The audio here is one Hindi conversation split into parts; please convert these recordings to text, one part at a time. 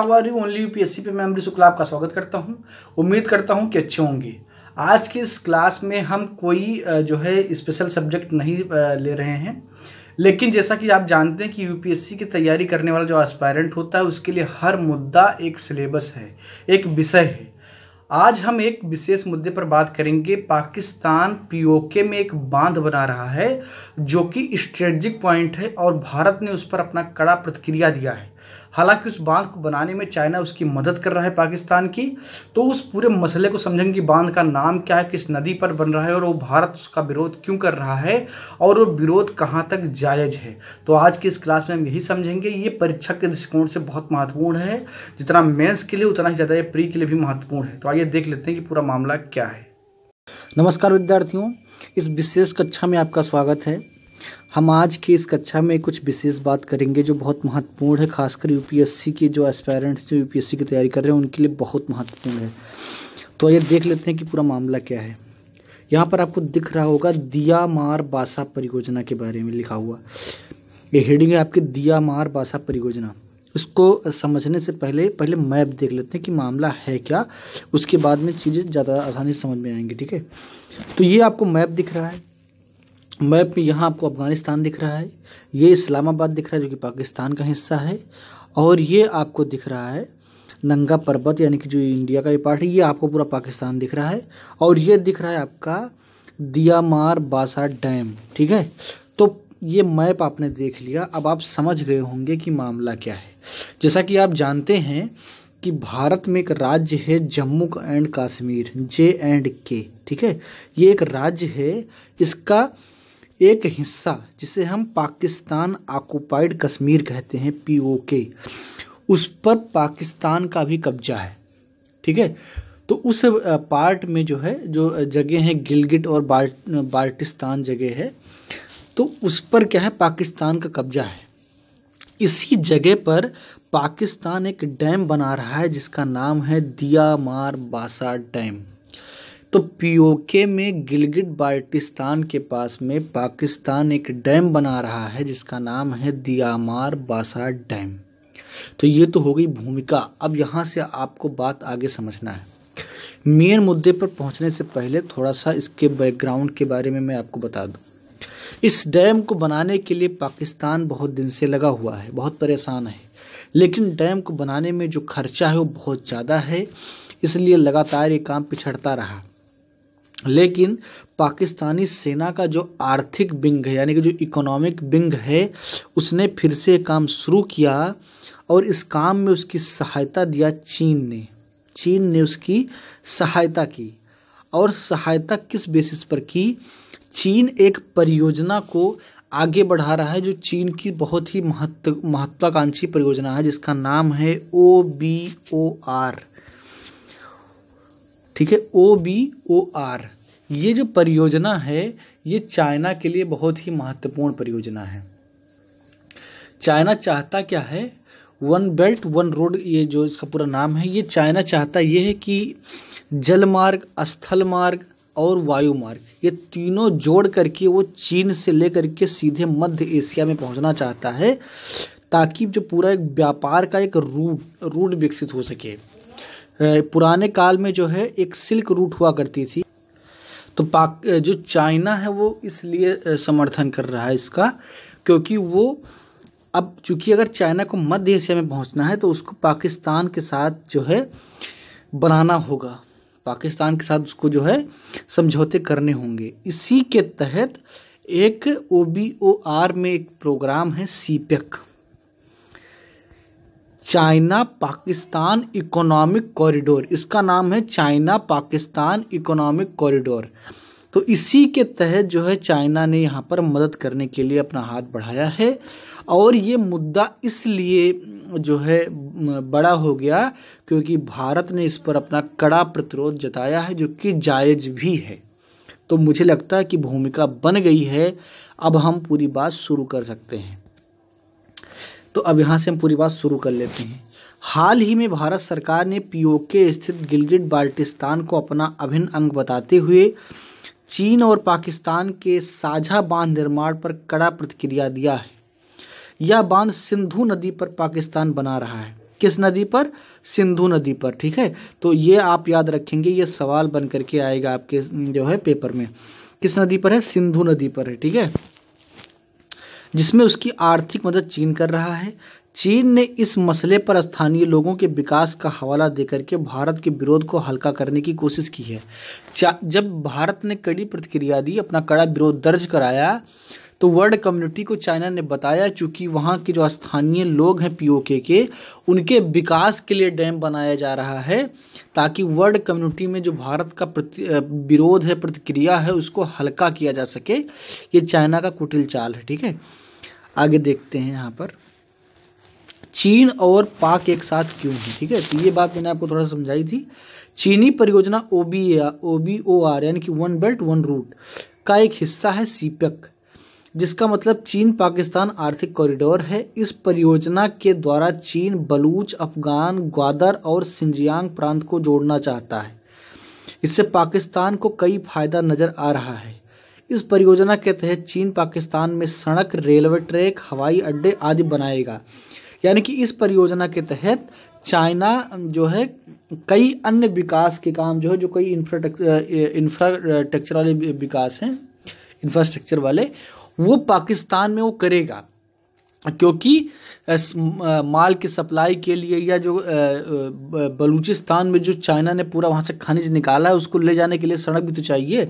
ओनली यूपीएससी पे मैं अमरीश शुक्ला आपका स्वागत करता हूँ उम्मीद करता हूँ कि अच्छे होंगे आज की इस क्लास में हम कोई जो है स्पेशल सब्जेक्ट नहीं ले रहे हैं लेकिन जैसा कि आप जानते हैं कि यूपीएससी की तैयारी करने वाला जो एस्पायरेंट होता है उसके लिए हर मुद्दा एक सिलेबस है एक विषय है आज हम एक विशेष मुद्दे पर बात करेंगे पाकिस्तान पीओके में एक बांध बना रहा है जो कि स्ट्रेटजिक पॉइंट है और भारत ने उस पर अपना कड़ा प्रतिक्रिया दिया है हालांकि उस बांध को बनाने में चाइना उसकी मदद कर रहा है पाकिस्तान की तो उस पूरे मसले को समझेंगे कि बांध का नाम क्या है किस नदी पर बन रहा है और वो भारत उसका विरोध क्यों कर रहा है और वो विरोध कहाँ तक जायज़ है तो आज की इस क्लास में हम यही समझेंगे ये परीक्षा के दृष्टिकोण से बहुत महत्वपूर्ण है जितना मेन्स के लिए उतना ही ज़्यादा ये प्री के लिए भी महत्वपूर्ण है तो आइए देख लेते हैं कि पूरा मामला क्या है नमस्कार विद्यार्थियों इस विशेष कक्षा में आपका स्वागत है हम आज की इस कक्षा में कुछ विशेष बात करेंगे जो बहुत महत्वपूर्ण है खासकर यूपीएससी के जो एस्पायरेंट्स जो यूपीएससी की तैयारी कर रहे हैं उनके लिए बहुत महत्वपूर्ण है तो ये देख लेते हैं कि पूरा मामला क्या है यहाँ पर आपको दिख रहा होगा दिया मार बासा परियोजना के बारे में लिखा हुआ ये हेडिंग है आपकी दिया मार बासा परियोजना इसको समझने से पहले पहले मैप देख लेते हैं कि मामला है क्या उसके बाद में चीज़ें ज़्यादा आसानी से समझ में आएंगी ठीक है तो ये आपको मैप दिख रहा है मैप में यहाँ आपको अफगानिस्तान दिख रहा है ये इस्लामाबाद दिख रहा है जो कि पाकिस्तान का हिस्सा है और ये आपको दिख रहा है नंगा पर्वत यानी कि जो इंडिया का ये पार्ट है ये आपको पूरा पाकिस्तान दिख रहा है और ये दिख रहा है आपका दियामार बासा डैम ठीक है तो ये मैप आपने देख लिया अब आप समझ गए होंगे कि मामला क्या है जैसा कि आप जानते हैं कि भारत में एक राज्य है Jammu and Kashmir J and K ठीक है ये एक राज्य है इसका एक हिस्सा जिसे हम पाकिस्तान आकुपाइड कश्मीर कहते हैं पीओके उस पर पाकिस्तान का भी कब्जा है ठीक है तो उस पार्ट में जो है जो जगह है गिलगिट और बाल्टिस्तान जगह है तो उस पर क्या है पाकिस्तान का कब्जा है इसी जगह पर पाकिस्तान एक डैम बना रहा है जिसका नाम है दियामार बासा डैम तो पीओके में गिलगिट बाल्टिस्तान के पास में पाकिस्तान एक डैम बना रहा है जिसका नाम है दियामार बासा डैम तो ये तो हो गई भूमिका अब यहाँ से आपको बात आगे समझना है मेन मुद्दे पर पहुँचने से पहले थोड़ा सा इसके बैकग्राउंड के बारे में मैं आपको बता दूँ इस डैम को बनाने के लिए पाकिस्तान बहुत दिन से लगा हुआ है बहुत परेशान है लेकिन डैम को बनाने में जो खर्चा है वो बहुत ज़्यादा है इसलिए लगातार ये काम पिछड़ता रहा लेकिन पाकिस्तानी सेना का जो आर्थिक विंग है यानी कि जो इकोनॉमिक विंग है उसने फिर से काम शुरू किया और इस काम में उसकी सहायता दिया चीन ने चीन ने उसकी सहायता की और सहायता किस बेसिस पर की चीन एक परियोजना को आगे बढ़ा रहा है जो चीन की बहुत ही महत्व महत्वाकांक्षी परियोजना है जिसका नाम है ओ बी ओ आर ठीक है ओ बी ओ आर ये जो परियोजना है ये चाइना के लिए बहुत ही महत्वपूर्ण परियोजना है चाइना चाहता क्या है वन बेल्ट वन रोड ये जो इसका पूरा नाम है ये चाइना चाहता ये है कि जल मार्ग स्थल मार्ग और वायु मार्ग ये तीनों जोड़ करके वो चीन से लेकर के सीधे मध्य एशिया में पहुंचना चाहता है ताकि जो पूरा एक व्यापार का एक रूट रूट विकसित हो सके पुराने काल में जो है एक सिल्क रूट हुआ करती थी तो पाक जो चाइना है वो इसलिए समर्थन कर रहा है इसका क्योंकि वो अब चूंकि अगर चाइना को मध्य एशिया में पहुंचना है तो उसको पाकिस्तान के साथ जो है बनाना होगा पाकिस्तान के साथ उसको जो है समझौते करने होंगे इसी के तहत एक ओ बी ओ आर में एक प्रोग्राम है CPEC China Pakistan economic corridor इसका नाम है चाइना पाकिस्तान इकोनॉमिक कॉरिडोर तो इसी के तहत जो है चाइना ने यहाँ पर मदद करने के लिए अपना हाथ बढ़ाया है और ये मुद्दा इसलिए जो है बड़ा हो गया क्योंकि भारत ने इस पर अपना कड़ा प्रतिरोध जताया है जो कि जायज भी है तो मुझे लगता है कि भूमिका बन गई है अब हम पूरी बात शुरू कर सकते हैं तो अब यहाँ से हम पूरी बात शुरू कर लेते हैं हाल ही में भारत सरकार ने पीओके स्थित गिलगिट बाल्टिस्तान को अपना अभिन्न अंग बताते हुए चीन और पाकिस्तान के साझा बांध निर्माण पर कड़ा प्रतिक्रिया दिया है यह बांध सिंधु नदी पर पाकिस्तान बना रहा है किस नदी पर सिंधु नदी पर ठीक है तो ये आप याद रखेंगे ये सवाल बन करके आएगा आपके जो है पेपर में किस नदी पर है सिंधु नदी पर है ठीक है जिसमें उसकी आर्थिक मदद चीन कर रहा है चीन ने इस मसले पर स्थानीय लोगों के विकास का हवाला देकर के भारत के विरोध को हल्का करने की कोशिश की है जब भारत ने कड़ी प्रतिक्रिया दी अपना कड़ा विरोध दर्ज कराया तो वर्ल्ड कम्युनिटी को चाइना ने बताया चूंकि वहाँ के जो स्थानीय लोग हैं पीओके के उनके विकास के लिए डैम बनाया जा रहा है ताकि वर्ल्ड कम्युनिटी में जो भारत का प्रति विरोध है प्रतिक्रिया है उसको हल्का किया जा सके ये चाइना का कुटिल चाल है ठीक है आगे देखते हैं यहाँ पर चीन और पाक एक साथ क्यों है ठीक है तो ये बात मैंने आपको थोड़ा समझाई थी चीनी परियोजना O B O B O R यानी कि वन बेल्ट वन रूट का एक हिस्सा है सीपक जिसका मतलब चीन पाकिस्तान आर्थिक कॉरिडोर है इस परियोजना के द्वारा चीन बलूच अफगान ग्वादर और सिंजियांग प्रांत को जोड़ना चाहता है इससे पाकिस्तान को कई फायदा नज़र आ रहा है इस परियोजना के तहत चीन पाकिस्तान में सड़क रेलवे ट्रैक हवाई अड्डे आदि बनाएगा यानी कि इस परियोजना के तहत चाइना जो है कई अन्य विकास के काम जो है जो कई इंफ्रास्ट्रक्चर वाले विकास हैं इंफ्रास्ट्रक्चर वाले वो पाकिस्तान में वो करेगा क्योंकि माल की सप्लाई के लिए या जो बलूचिस्तान में जो चाइना ने पूरा वहाँ से खनिज निकाला है उसको ले जाने के लिए सड़क भी तो चाहिए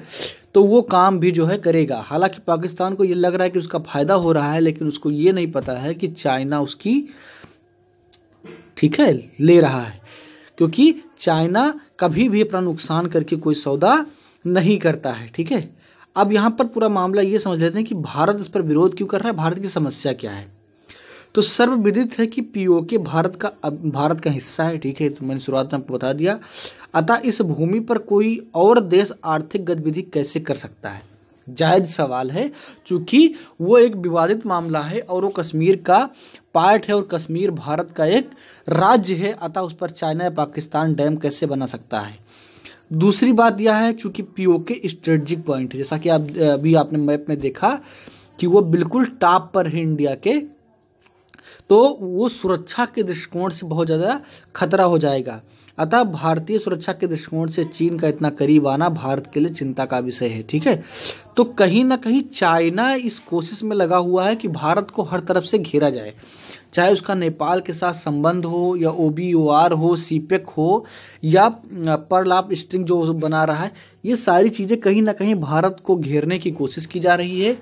तो वो काम भी जो है करेगा हालांकि पाकिस्तान को ये लग रहा है कि उसका फ़ायदा हो रहा है लेकिन उसको ये नहीं पता है कि चाइना उसकी ठीक है ले रहा है क्योंकि चाइना कभी भी अपना नुकसान करके कोई सौदा नहीं करता है ठीक है अब यहाँ पर पूरा मामला ये समझ लेते हैं कि भारत इस पर विरोध क्यों कर रहा है भारत की समस्या क्या है तो सर्वविदित है कि पीओके भारत का भारत का हिस्सा है ठीक है तो मैंने शुरुआत में आपको बता दिया अतः इस भूमि पर कोई और देश आर्थिक गतिविधि कैसे कर सकता है जायज सवाल है चूँकि वो एक विवादित मामला है और वो कश्मीर का पार्ट है और कश्मीर भारत का एक राज्य है अतः उस पर चाइना या पाकिस्तान डैम कैसे बना सकता है दूसरी बात यह है चूंकि पीओ के स्ट्रेटजिक पॉइंट है जैसा कि आप अभी आपने मैप में देखा कि वो बिल्कुल टॉप पर है इंडिया के तो वो सुरक्षा के दृष्टिकोण से बहुत ज़्यादा खतरा हो जाएगा अतः भारतीय सुरक्षा के दृष्टिकोण से चीन का इतना करीब आना भारत के लिए चिंता का विषय है ठीक है तो कहीं ना कहीं चाइना इस कोशिश में लगा हुआ है कि भारत को हर तरफ से घेरा जाए चाहे उसका नेपाल के साथ संबंध हो या ओ बी ओ आर हो सीपेक e हो या परलाप स्ट्रिंग जो बना रहा है ये सारी चीज़ें कहीं ना कहीं भारत को घेरने की कोशिश की जा रही है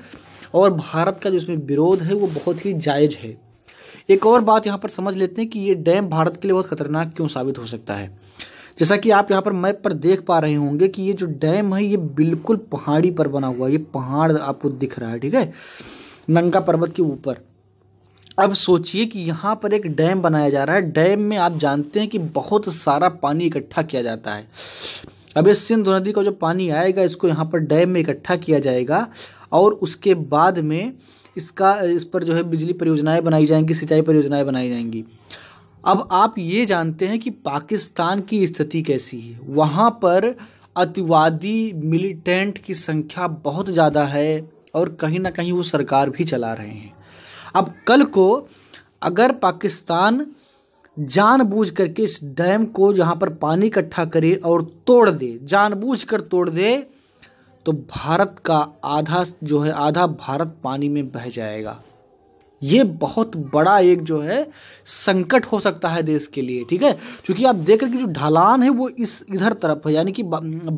और भारत का जो इसमें विरोध है वो बहुत ही जायज़ है एक और बात यहाँ पर समझ लेते हैं कि ये डैम भारत के लिए बहुत खतरनाक क्यों साबित हो सकता है जैसा कि आप यहाँ पर मैप पर देख पा रहे होंगे कि ये जो डैम है ये बिल्कुल पहाड़ी पर बना हुआ है ये पहाड़ आपको दिख रहा है ठीक है नंगा पर्वत के ऊपर अब सोचिए कि यहाँ पर एक डैम बनाया जा रहा है डैम में आप जानते हैं कि बहुत सारा पानी इकट्ठा किया जाता है अब इस सिंधु नदी का जो पानी आएगा इसको यहाँ पर डैम में इकट्ठा किया जाएगा और उसके बाद में इसका इस पर जो है बिजली परियोजनाएं बनाई जाएंगी सिंचाई परियोजनाएं बनाई जाएंगी अब आप ये जानते हैं कि पाकिस्तान की स्थिति कैसी है वहाँ पर अतिवादी मिलिटेंट की संख्या बहुत ज़्यादा है और कहीं ना कहीं वो सरकार भी चला रहे हैं अब कल को अगर पाकिस्तान जानबूझ करके इस डैम को जहाँ पर पानी इकट्ठा करे और तोड़ दे जानबूझ कर तोड़ दे तो भारत का आधा जो है आधा भारत पानी में बह जाएगा ये बहुत बड़ा एक जो है संकट हो सकता है देश के लिए ठीक है क्योंकि आप देख रहे कि जो ढलान है वो इस इधर तरफ है यानी कि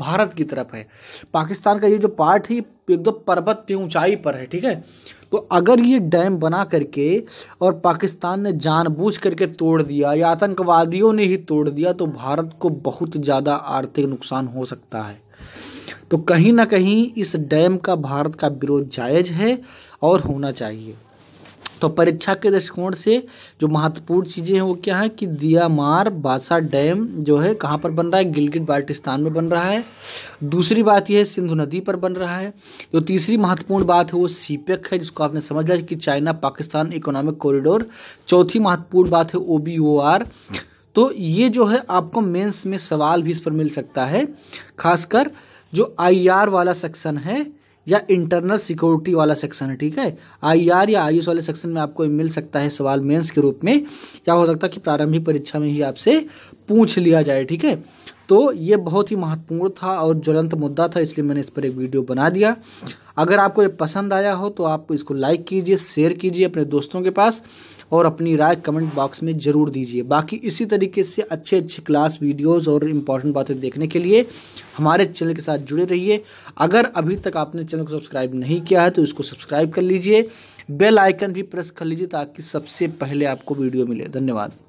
भारत की तरफ है पाकिस्तान का ये जो पार्ट है एकदम पर्वत पे ऊंचाई पर है ठीक है तो अगर ये डैम बना करके और पाकिस्तान ने जानबूझ करके तोड़ दिया या आतंकवादियों ने ही तोड़ दिया तो भारत को बहुत ज़्यादा आर्थिक नुकसान हो सकता है तो कहीं ना कहीं इस डैम का भारत का विरोध जायज है और होना चाहिए तो परीक्षा के दृष्टिकोण से जो महत्वपूर्ण चीज़ें हैं वो क्या है कि दियामार बासा डैम जो है कहाँ पर बन रहा है गिलगिट बाल्टिस्तान में बन रहा है दूसरी बात यह है सिंधु नदी पर बन रहा है जो तीसरी महत्वपूर्ण बात है वो सीपेक है जिसको आपने समझ लिया कि चाइना पाकिस्तान इकोनॉमिक कॉरिडोर चौथी महत्वपूर्ण बात है ओ बी ओ आर तो ये जो है आपको मेन्स में सवाल भी इस पर मिल सकता है खासकर जो आईआर वाला सेक्शन है या इंटरनल सिक्योरिटी वाला सेक्शन है ठीक है आईआर या आई वाले सेक्शन में आपको मिल सकता है सवाल मेंस के रूप में क्या हो सकता है कि प्रारंभिक परीक्षा में ही आपसे पूछ लिया जाए ठीक है तो ये बहुत ही महत्वपूर्ण था और ज्वलंत मुद्दा था इसलिए मैंने इस पर एक वीडियो बना दिया अगर आपको ये पसंद आया हो तो आप इसको लाइक कीजिए शेयर कीजिए अपने दोस्तों के पास और अपनी राय कमेंट बॉक्स में ज़रूर दीजिए बाकी इसी तरीके से अच्छे अच्छे क्लास वीडियोस और इम्पॉर्टेंट बातें देखने के लिए हमारे चैनल के साथ जुड़े रहिए अगर अभी तक आपने चैनल को सब्सक्राइब नहीं किया है तो इसको सब्सक्राइब कर लीजिए बेल आइकन भी प्रेस कर लीजिए ताकि सबसे पहले आपको वीडियो मिले धन्यवाद